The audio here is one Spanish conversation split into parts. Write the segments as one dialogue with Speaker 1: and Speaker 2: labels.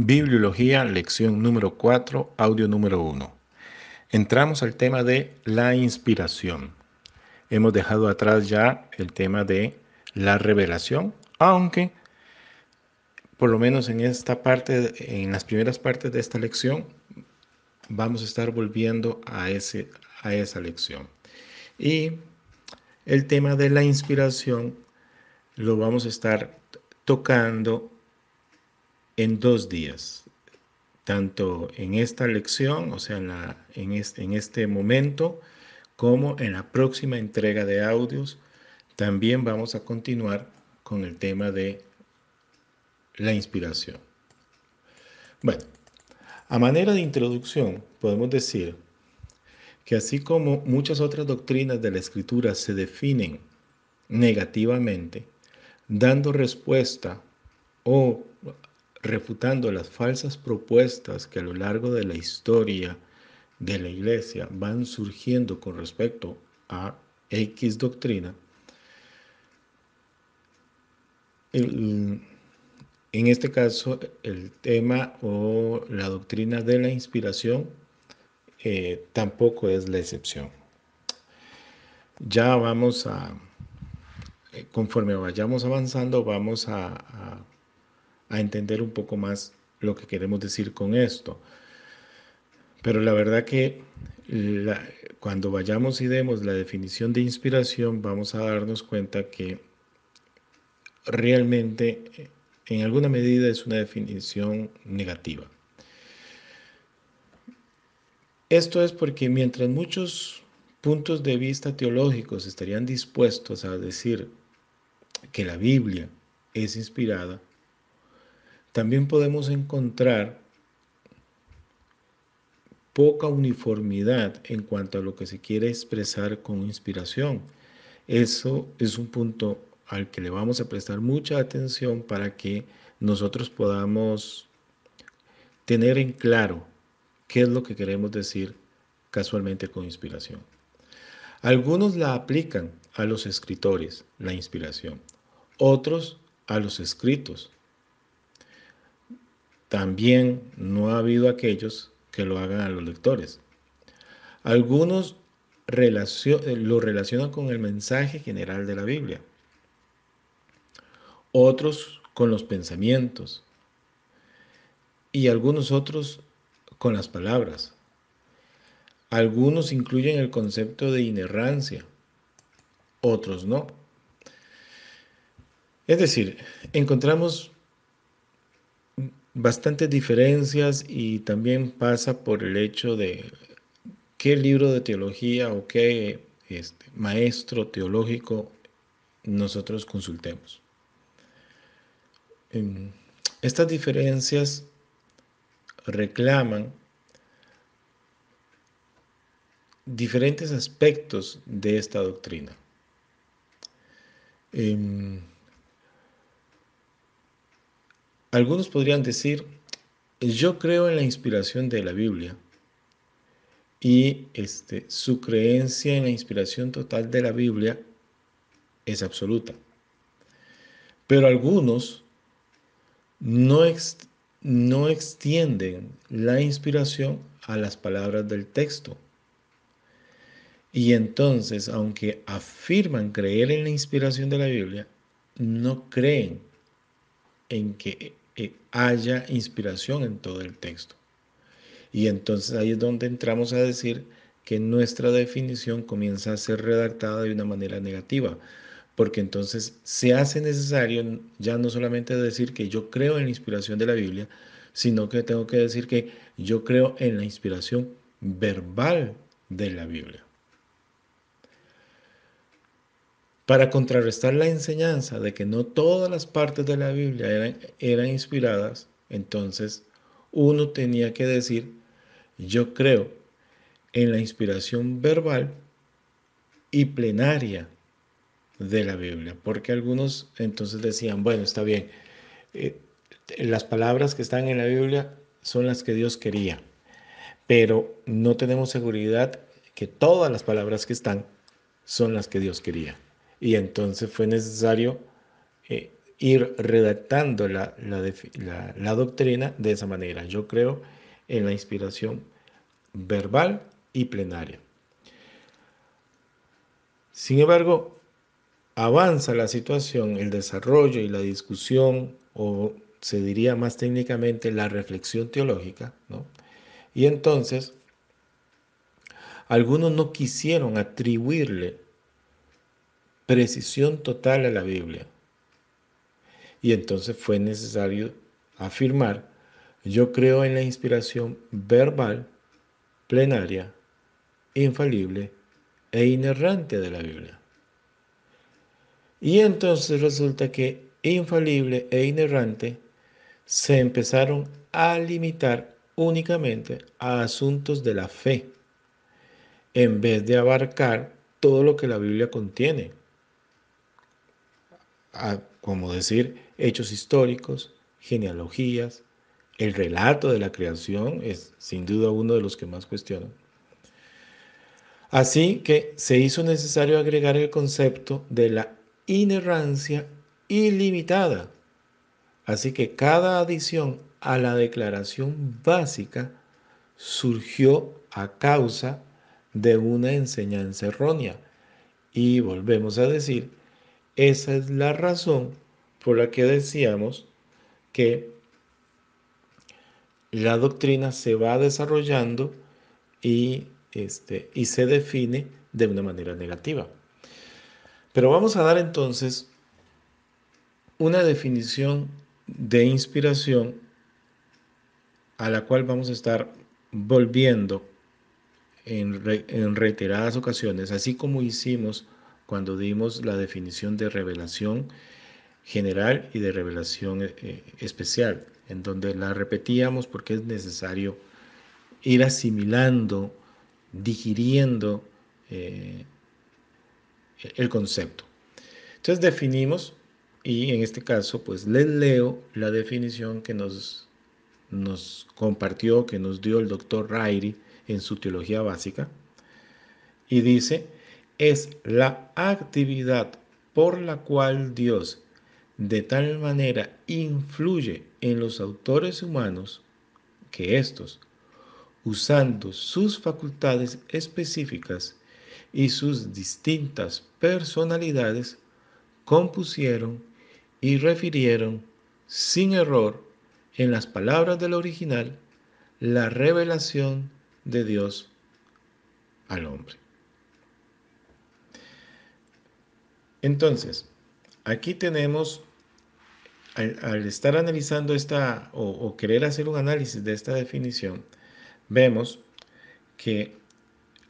Speaker 1: Bibliología, lección número 4, audio número 1. Entramos al tema de la inspiración. Hemos dejado atrás ya el tema de la revelación, aunque por lo menos en esta parte, en las primeras partes de esta lección, vamos a estar volviendo a, ese, a esa lección. Y el tema de la inspiración lo vamos a estar tocando en dos días, tanto en esta lección, o sea, en, este, en este momento, como en la próxima entrega de audios. También vamos a continuar con el tema de la inspiración. Bueno, a manera de introducción, podemos decir que así como muchas otras doctrinas de la escritura se definen negativamente, dando respuesta o refutando las falsas propuestas que a lo largo de la historia de la iglesia van surgiendo con respecto a X doctrina, en este caso el tema o la doctrina de la inspiración eh, tampoco es la excepción. Ya vamos a, eh, conforme vayamos avanzando, vamos a a entender un poco más lo que queremos decir con esto. Pero la verdad que cuando vayamos y demos la definición de inspiración, vamos a darnos cuenta que realmente eh, en alguna medida es una definición negativa. Esto es porque mientras muchos puntos de vista teológicos estarían dispuestos a decir que la Biblia es inspirada, también podemos encontrar poca uniformidad en cuanto a lo que se quiere expresar con inspiración. Eso es un punto al que le vamos a prestar mucha atención para que nosotros podamos tener en claro qué es lo que queremos decir casualmente con inspiración. Algunos la aplican a los escritores, la inspiración, otros a los escritos, también no ha habido aquellos que lo hagan a los lectores. Algunos lo relacionan con el mensaje general de la Biblia, otros con los pensamientos y algunos otros con las palabras. Algunos incluyen el concepto de inerrancia, otros no. Es decir, encontramos bastantes diferencias y también pasa por el hecho de qué libro de teología o qué este, maestro teológico nosotros consultemos. Em, estas diferencias reclaman diferentes aspectos de esta doctrina. Em, algunos podrían decir, yo creo en la inspiración de la Biblia y este, su creencia en la inspiración total de la Biblia es absoluta. Pero algunos no, no extienden la inspiración a las palabras del texto. Y entonces, aunque afirman creer en la inspiración de la Biblia, no creen en que eh, haya inspiración en todo el texto. Y entonces ahí es donde entramos a decir que nuestra definición comienza a ser redactada de una manera negativa, porque entonces se hace necesario ya no solamente decir que yo creo en la inspiración de la Biblia, sino que tengo que decir que yo creo en la inspiración verbal de la Biblia. Para contrarrestar la enseñanza de que no todas las partes de la Biblia eran, inspiradas, entonces uno tenía que decir, yo creo en la inspiración verbal y plenaria de la Biblia, porque algunos entonces decían, bueno, está bien, eh, las palabras que están en la Biblia son las que Dios quería, pero no tenemos seguridad que todas las palabras que están son las que Dios quería y entonces fue necesario eh, ir redactando la, la, doctrina de esa manera. Yo creo en la inspiración verbal y plenaria. Sin embargo, avanza la situación, el desarrollo y la discusión, o se diría más técnicamente la reflexión teológica, ¿no? Y entonces, algunos no quisieron atribuirle precisión total a la Biblia. Y entonces fue necesario afirmar, yo creo en la inspiración verbal, plenaria, infalible e inerrante de la Biblia. Y entonces resulta que infalible e inerrante se empezaron a limitar únicamente a asuntos de la fe, en vez de abarcar todo lo que la Biblia contiene como decir, hechos históricos, genealogías, el relato de la creación es sin duda uno de los que más cuestionan. Así que se hizo necesario agregar el concepto de la inerrancia ilimitada. Así que cada adición a la declaración básica surgió a causa de una enseñanza errónea. Y volvemos a decir esa es la razón por la que decíamos que la doctrina se va desarrollando y, este, y se define de una manera negativa. Pero vamos a dar entonces una definición de inspiración a la cual vamos a estar volviendo en, en reiteradas ocasiones, así como hicimos cuando dimos la definición de revelación general y de revelación eh, eh, especial, en donde la repetíamos porque es necesario ir asimilando, digiriendo eh, el concepto. Entonces definimos, y en este caso, pues les leo la definición que nos, nos compartió, que nos dio el doctor Rairi en su teología básica, y dice, es la actividad por la cual Dios de tal manera influye en los autores humanos que éstos, usando sus facultades específicas y sus distintas personalidades, compusieron y refirieron sin error en las palabras del original la revelación de Dios al hombre. Entonces, aquí tenemos, al, estar analizando esta o querer hacer un análisis de esta definición, vemos que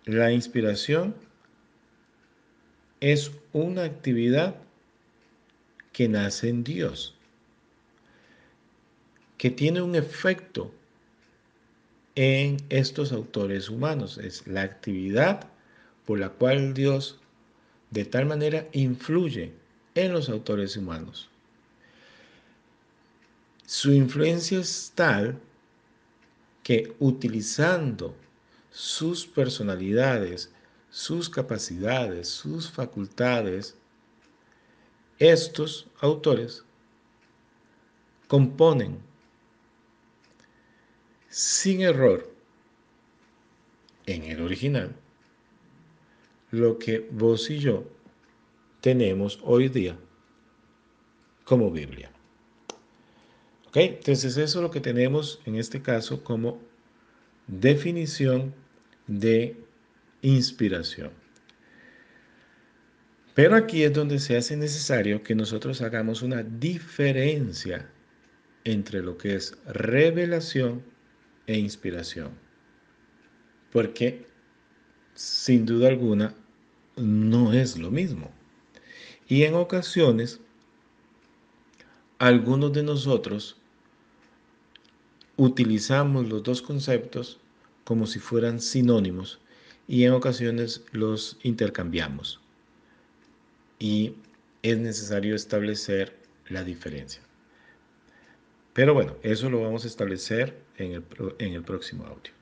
Speaker 1: la inspiración es una actividad que nace en Dios, que tiene un efecto en estos autores humanos. Es la actividad por la cual Dios de tal manera influye en los autores humanos. Su influencia es tal que utilizando sus personalidades, sus capacidades, sus facultades, estos autores componen sin error en el original lo que vos y yo tenemos hoy día como Biblia. ¿Ok? Entonces eso es lo que tenemos en este caso como definición de inspiración. Pero aquí es donde se hace necesario que nosotros hagamos una diferencia entre lo que es revelación e inspiración. Porque sin duda alguna, no es lo mismo. Y en ocasiones, algunos de nosotros utilizamos los dos conceptos como si fueran sinónimos y en ocasiones los intercambiamos. Y es necesario establecer la diferencia. Pero bueno, eso lo vamos a establecer en el, en el próximo audio.